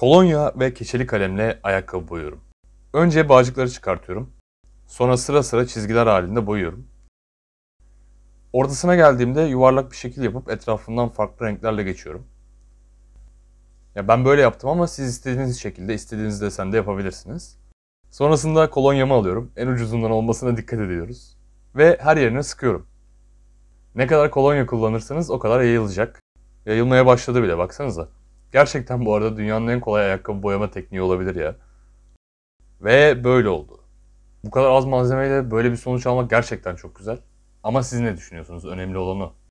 Kolonya ve keçeli kalemle ayakkabı boyuyorum. Önce bağcıkları çıkartıyorum. Sonra sıra sıra çizgiler halinde boyuyorum. Ortasına geldiğimde yuvarlak bir şekil yapıp etrafından farklı renklerle geçiyorum. Ya ben böyle yaptım ama siz istediğiniz şekilde, istediğiniz desende yapabilirsiniz. Sonrasında kolonyamı alıyorum. En ucuzundan olmasına dikkat ediyoruz. Ve her yerine sıkıyorum. Ne kadar kolonya kullanırsanız o kadar yayılacak. Yayılmaya başladı bile baksanıza. Gerçekten bu arada dünyanın en kolay ayakkabı boyama tekniği olabilir ya. Ve böyle oldu. Bu kadar az malzemeyle böyle bir sonuç almak gerçekten çok güzel. Ama siz ne düşünüyorsunuz? Önemli olanı?